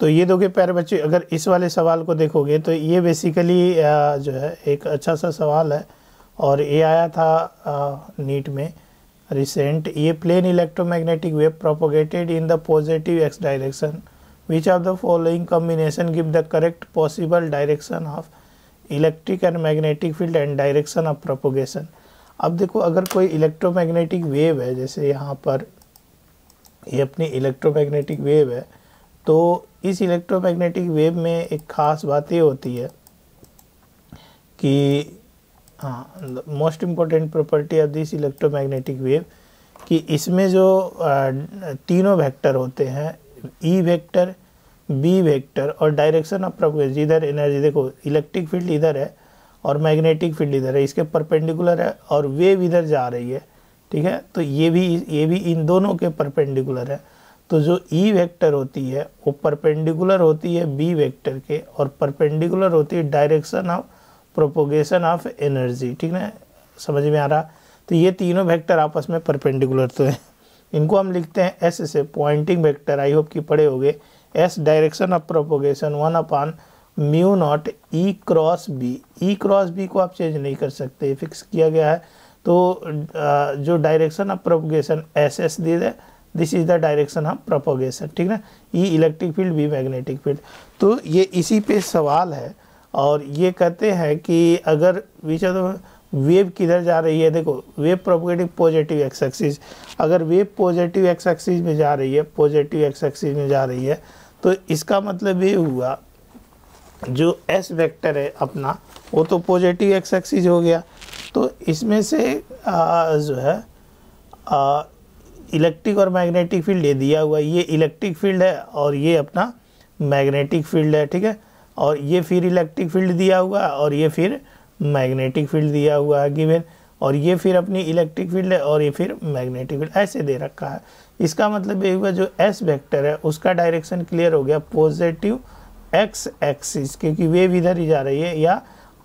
तो ये दोगे प्यारे बच्चे अगर इस वाले सवाल को देखोगे तो ये बेसिकली जो है एक अच्छा सा सवाल है और ये आया था नीट में रिसेंट ये plane electromagnetic wave propagated in the positive X direction which are the following combination give the correct possible direction of electric and magnetic field and direction of propagation अब देखो अगर कोई इलेक्ट्रोमैग्नेटिक वेव है जैसे यहाँ पर ये अपनी इलेक्ट्रोमैग्नेटिक वेव है तो इस इलेक्ट्रोमैग्नेटिक वेव में एक ख़ास बात ये होती है कि हाँ most important property of this electromagnetic wave कि इसमें जो तीनों वेक्टर होते हैं E e vector B vector और डायरेक्शन ऑफ प्रोग्रेस इधर एनर्जी देखो इलेक्ट्रिक फील्ड इधर है और मैग्नेटिक फील्ड इधर है इसके परपेंडिकुलर है और वेव इधर जा रही है ठीक है तो ये भी ये भी इन दोनों के परपेंडिकुलर है तो जो ई e वेक्टर होती है वो परपेंडिकुलर होती है बी वेक्टर के और परपेंडिकुलर होती है direction of propagation of energy ठीक है समझ में आ रहा तो ये तीनों वेक्टर आपस में परपेंडिकुलर तो हैं इनको हम लिखते हैं एस से पॉइंटिंग वेक्टर आई होप कि पढ़े गए S direction of propagation one upon mu naught E cross B E cross B को आप चेंज नहीं कर सकते फिक्स किया गया है तो जो direction of propagation S S दे दें this is the direction of propagation ठीक ना E electric field B magnetic field तो ये इसी पे सवाल है और ये कहते हैं कि अगर विच ऑफ वेव किधर जा रही है देखो wave propagating positive X axis अगर वेव पॉजिटिव एक्स एक्सिस में जा रही है पॉजिटिव एक्स एक्सिस में जा रही है तो इसका मतलब ये हुआ जो एस वेक्टर है अपना वो तो पॉजिटिव एक्स एक्सिस हो गया तो इसमें से आ, जो है इलेक्ट्रिक और मैग्नेटिक फील्ड ये दिया हुआ है ये इलेक्ट्रिक फील्ड है और ये अपना मैग्नेटिक फील्ड है ठीक है और ये फिर इलेक्ट्रिक फील्ड दिया हुआ है और ये फिर मैग्नेटिक फील्ड दिया हुआ है गिवेन और ये फिर अपनी इलेक्ट्रिक फील्ड है और ये फिर मैग्नेटिक फील्ड ऐसे दे रखा है इसका मतलब ये हुआ जो एस वेक्टर है उसका डायरेक्शन क्लियर हो गया पॉजिटिव एक्स एक्सिस क्योंकि वेव इधर ही जा रही है या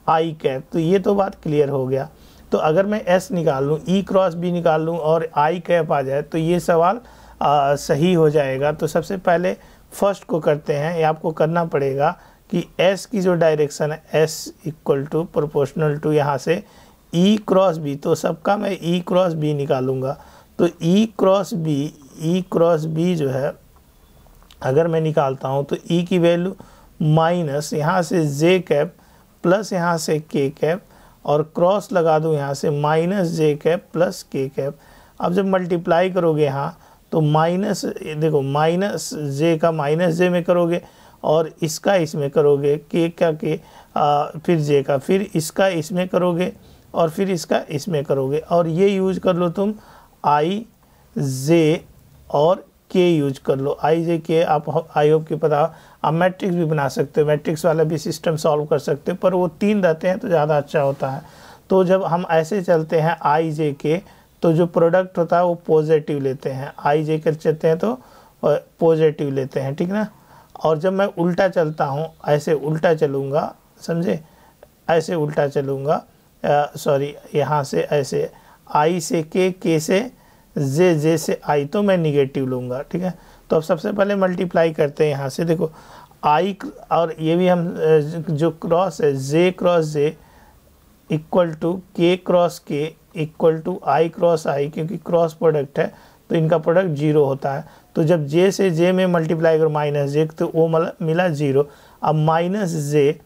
आई कैप तो ये तो बात क्लियर हो गया तो अगर मैं एस निकाल लूँ ई क्रॉस बी निकाल लूँ और आई कैप आ जाए तो ये सवाल आ, सही हो जाएगा तो सबसे पहले फर्स्ट को करते हैं ये आपको करना पड़ेगा कि एस की जो डायरेक्शन है S equal to proportional to यहाँ से ई क्रॉस बी तो सबका मैं ई क्रॉस बी निकालूंगा तो E cross B E cross B जो है अगर मैं निकालता हूँ तो ई e की वैल्यू माइनस यहाँ से जे कैप प्लस यहाँ से के कैप और क्रॉस लगा दो यहाँ से minus J cap plus K cap अब जब मल्टीप्लाई करोगे यहाँ तो माइनस देखो माइनस जे का माइनस जे में करोगे और इसका इसमें करोगे के का के आ, फिर जे का फिर इसका इसमें करोगे और फिर इसका इसमें करोगे और ये यूज कर लो तुम आई जे और के यूज कर लो आई जे के आप आई होप के पता आप मैट्रिक्स भी बना सकते हो मैट्रिक्स वाला भी सिस्टम सॉल्व कर सकते हो पर वो तीन रहते हैं तो ज़्यादा अच्छा होता है तो जब हम ऐसे चलते हैं आई जे के तो जो प्रोडक्ट होता है वो पॉजिटिव लेते हैं आई जे के चलते हैं तो पॉजिटिव लेते हैं ठीक ना और जब मैं उल्टा चलता हूँ ऐसे उल्टा चलूँगा समझे ऐसे उल्टा चलूँगा सॉरी यहाँ से ऐसे आई से के के से जे जे से आई तो मैं निगेटिव लूँगा ठीक है तो अब सबसे पहले मल्टीप्लाई करते हैं यहाँ से देखो आई और ये भी हम जो क्रॉस है J cross J equal to K cross K equal to I cross I क्योंकि क्रॉस प्रोडक्ट है तो इनका प्रोडक्ट जीरो होता है तो जब जे से जे में मल्टीप्लाई करो माइनस जे तो वो मिला जीरो अब माइनस जे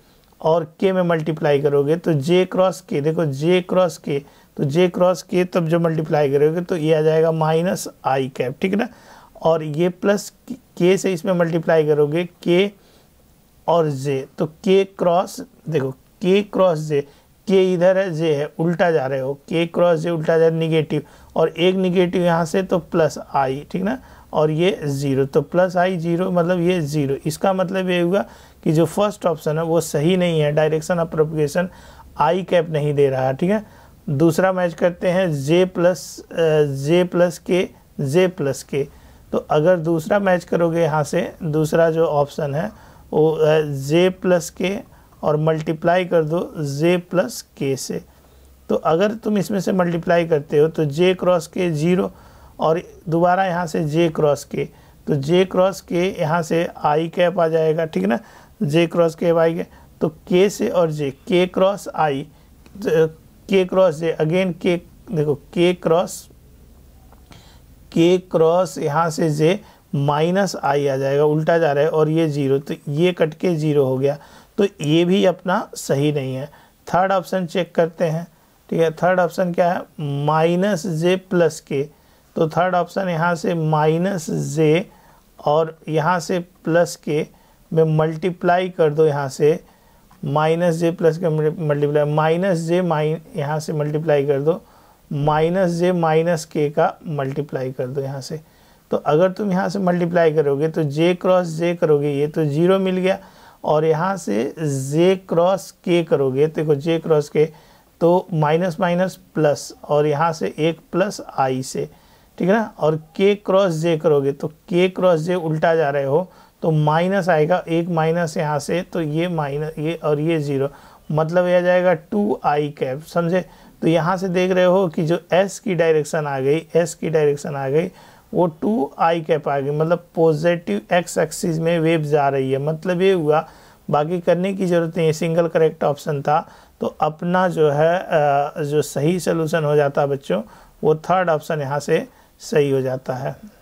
और के में मल्टीप्लाई करोगे तो जे क्रॉस के देखो जे क्रॉस के तो जे क्रॉस के तब जब मल्टीप्लाई करोगे तो ये आ जाएगा माइनस आई कैप ठीक है ना और ये प्लस के से इसमें मल्टीप्लाई करोगे के और जे तो के क्रॉस देखो के क्रॉस जे के इधर है जे है उल्टा जा रहे हो के क्रॉस जे उल्टा जा रहा निगेटिव और एक निगेटिव यहाँ से तो प्लस आई ठीक ना और ये ज़ीरो तो प्लस आई जीरो मतलब ये ज़ीरो इसका मतलब ये हुआ कि जो फर्स्ट ऑप्शन है वो सही नहीं है direction of propagation I cap नहीं दे रहा ठीक है दूसरा मैच करते हैं जे प्लस जे प्लस के जे प्लस के तो अगर दूसरा मैच करोगे यहाँ से दूसरा जो ऑप्शन है वो है जे प्लस के और मल्टीप्लाई कर दो जे प्लस के से तो अगर तुम इसमें से मल्टीप्लाई करते हो तो जे क्रॉस के ज़ीरो और दोबारा यहाँ से जे क्रॉस के तो जे क्रॉस के यहाँ से आई कैप आ जाएगा ठीक ना जे क्रॉस के आई के तो के से और जे के क्रॉस आई के क्रॉस जे अगेन के देखो के क्रॉस के क्रॉस यहाँ से जे माइनस आई आ जाएगा उल्टा जा रहा है और ये ज़ीरो तो ये कट के ज़ीरो हो गया तो ये भी अपना सही नहीं है थर्ड ऑप्शन चेक करते हैं ठीक है थर्ड ऑप्शन क्या है माइनस जे प्लस के तो थर्ड ऑप्शन यहाँ से माइनस जे और यहाँ से प्लस के में मल्टीप्लाई कर दो यहाँ से minus J plus K multiply minus J minus यहाँ से मल्टीप्लाई कर दो माइनस जे माइनस के का मल्टीप्लाई कर दो यहाँ से तो अगर तुम यहाँ से मल्टीप्लाई करोगे तो जे क्रॉस जे करोगे ये तो ज़ीरो मिल गया और यहाँ से जे क्रॉस के करोगे देखो जे क्रॉस के तो माइनस माइनस प्लस और यहाँ से एक प्लस आई से ठीक है ना और के क्रॉस जे करोगे तो के क्रॉस जे उल्टा जा रहे हो तो माइनस आएगा एक माइनस यहाँ से तो ये माइनस ये और ये ज़ीरो मतलब यह जाएगा टू आई कैप समझे तो यहाँ से देख रहे हो कि जो एस की डायरेक्शन आ गई एस की डायरेक्शन आ गई वो टू आई कैप आ गई मतलब पॉजिटिव एक्स एक्सिस में वेव जा रही है मतलब ये हुआ बाकी करने की ज़रूरत नहीं है सिंगल करेक्ट ऑप्शन था तो अपना जो है जो सही सलूशन हो जाता बच्चों वो थर्ड ऑप्शन यहाँ से सही हो जाता है